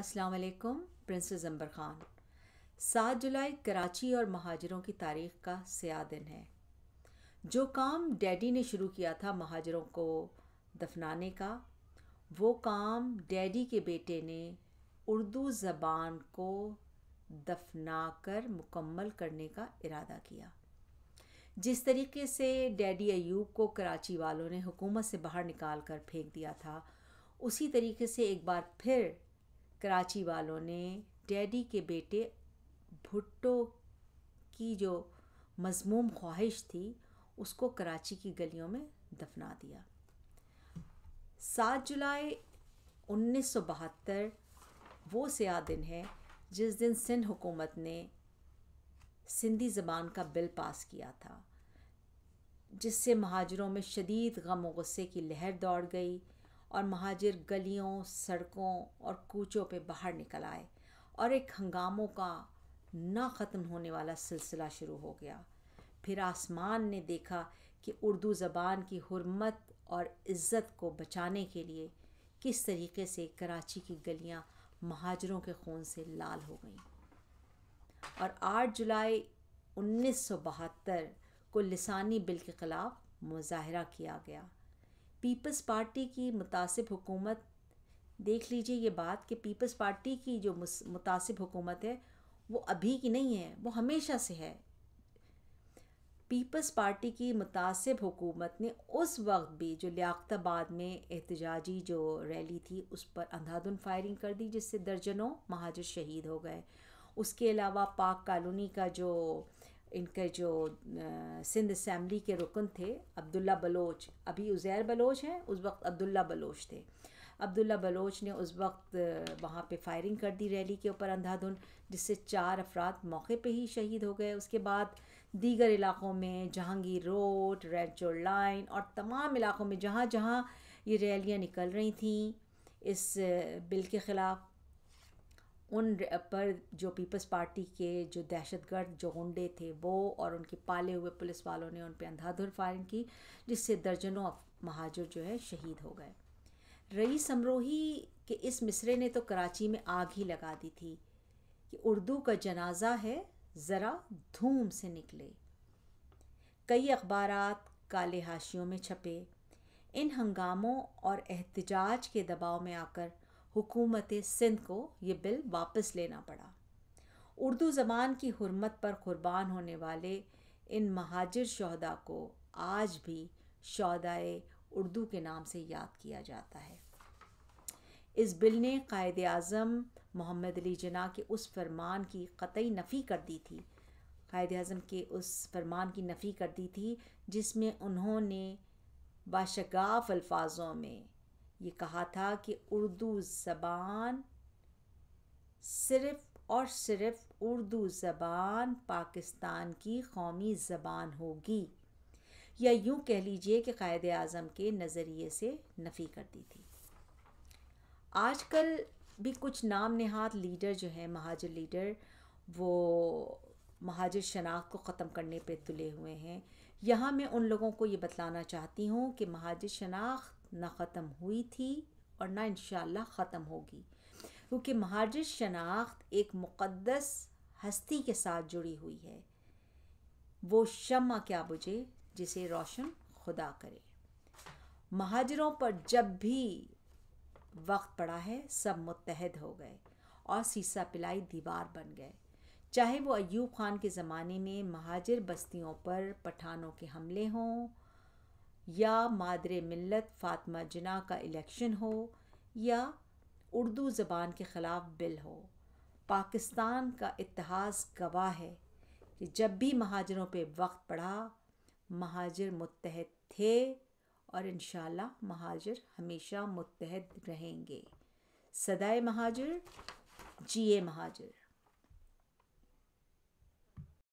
अस्सलाम वालेकुम प्रिंसेस अंबर खान सात जुलाई कराची और महाजरों की तारीख का स्या दिन है जो काम डैडी ने शुरू किया था महाजरों को दफनाने का वो काम डैडी के बेटे ने उर्दू ज़बान को दफना कर मुकम्मल करने का इरादा किया जिस तरीके से डैडी अयूब को कराची वालों ने हुकूमत से बाहर निकाल कर फेंक दिया था उसी तरीके से एक बार फिर कराची वालों ने डैडी के बेटे भुट्टो की जो मजमूम ख्वाहिश थी उसको कराची की गलियों में दफना दिया सात जुलाई 1972 वो सया दिन है जिस दिन सिंध हुकूमत ने सिंधी ज़बान का बिल पास किया था जिससे महाजरों में शदीद गम व गुस्से की लहर दौड़ गई और महाजिर गलियों सड़कों और कूचों पे बाहर निकल आए और एक हंगामों का ना ख़त्म होने वाला सिलसिला शुरू हो गया फिर आसमान ने देखा कि उर्दू ज़बान की हरमत और इज़्ज़त को बचाने के लिए किस तरीके से कराची की गलियां महाजरों के खून से लाल हो गईं और 8 जुलाई 1972 को लिसानी बिल के ख़िलाफ़ मुजाहरा किया गया पीपल्स पार्टी की मुतासिब हुकूमत देख लीजिए ये बात कि पीपल्स पार्टी की जो मुतासिब हुकूमत है वो अभी की नहीं है वो हमेशा से है पीपल्स पार्टी की मुतासिब हुकूमत ने उस वक्त भी जो लियाबाद में एहतजाजी जो रैली थी उस पर अंधाधुन फायरिंग कर दी जिससे दर्जनों महाजर शहीद हो गए उसके अलावा पाक कॉलोनी का जो इनके जो सिंध असम्बली के रुकन थे अब्दुल्ला बलोच अभी उज़ैर बलोच हैं उस वक्त अब्दुल्ला बलोच थे अब्दुल्ला बलोच ने उस वक्त वहाँ पे फायरिंग कर दी रैली के ऊपर अंधाधुन जिससे चार अफराद मौके पे ही शहीद हो गए उसके बाद दीगर इलाक़ों में जहांगीर रोड रेडचोर लाइन और तमाम इलाक़ों में जहाँ जहाँ ये रैलियाँ निकल रही थी इस बिल के ख़िलाफ़ उन पर जो पीपल्स पार्टी के जो दहशतगर्द जो गुंडे थे वो और उनके पाले हुए पुलिस वालों ने उन पर अंधाधुर फायरिंग की जिससे दर्जनों महाजर जो है शहीद हो गए रई समरोही के इस मिसरे ने तो कराची में आग ही लगा दी थी कि उर्दू का जनाजा है ज़रा धूम से निकले कई अखबार काले हाशियों में छपे इन हंगामों और एहतजाज के दबाव में आकर हुकूमत सिंध को ये बिल वापस लेना पड़ा उर्दू ज़बान की हरमत पर क़ुरबान होने वाले इन महाजिर शहदा को आज भी शहदाए उर्दू के नाम से याद किया जाता है इस बिल ने कायद अज़म मोहम्मद अली जना के उस फरमान की कतई नफ़ी कर दी थी कायद अज़म के उस फरमान की नफ़ी कर दी थी जिसमें उन्होंने बाशगाफ अल्फाजों में ये कहा था कि उर्दू ज़बान सिर्फ़ और सिर्फ उर्दू ज़बान पाकिस्तान की कौमी ज़बान होगी या यूँ कह लीजिए कि कायद अज़म के नज़रिए से नफ़ी कर दी थी आजकल भी कुछ नाम नहाद लीडर जो हैं महाजर लीडर वो महाजर शनाख्त को ख़त्म करने पे तुले हुए हैं यहाँ मैं उन लोगों को ये बतलाना चाहती हूँ कि महाजर शनाख्त ना ख़त्म हुई थी और ना इन ख़त्म होगी क्योंकि महाजर शनाख्त एक मुक़दस हस्ती के साथ जुड़ी हुई है वो शमा क्या बुझे जिसे रोशन खुदा करे महाजरों पर जब भी वक्त पड़ा है सब मुतहद हो गए और सीसा पिलाई दीवार बन गए चाहे वो अयूब खान के ज़माने में महाजर बस्तियों पर पठानों के हमले हों या मादरे मिलत फातमा जना का इलेक्शन हो या उर्दू ज़बान के ख़िलाफ़ बिल हो पाकिस्तान का इतिहास गवाह है कि जब भी महाजरों पे वक्त पड़ा महाजर मुतहद थे और इन महाजर हमेशा मुतहद रहेंगे सदाए महाजर जिए महाजर